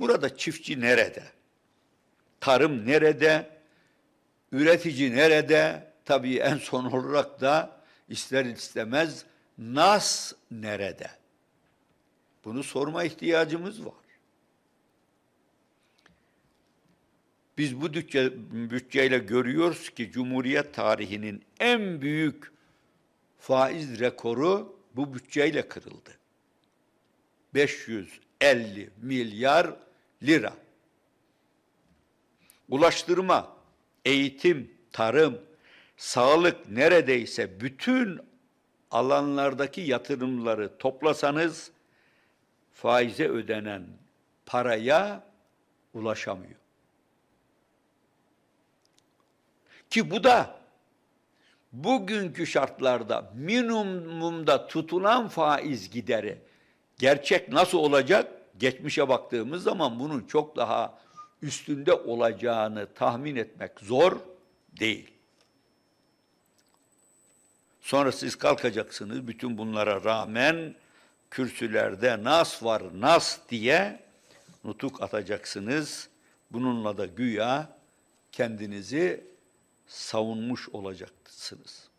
Burada çiftçi nerede? Tarım nerede? Üretici nerede? Tabii en son olarak da ister istemez nas nerede? Bunu sorma ihtiyacımız var. Biz bu bütçe, bütçeyle görüyoruz ki Cumhuriyet tarihinin en büyük faiz rekoru bu bütçeyle kırıldı. 500 50 milyar lira. Ulaştırma, eğitim, tarım, sağlık neredeyse bütün alanlardaki yatırımları toplasanız faize ödenen paraya ulaşamıyor. Ki bu da bugünkü şartlarda minimumda tutulan faiz gideri gerçek nasıl olacak? geçmişe baktığımız zaman bunun çok daha üstünde olacağını tahmin etmek zor değil. Sonra siz kalkacaksınız bütün bunlara rağmen kürsülerde nas var nas diye nutuk atacaksınız. Bununla da güya kendinizi savunmuş olacaksınız.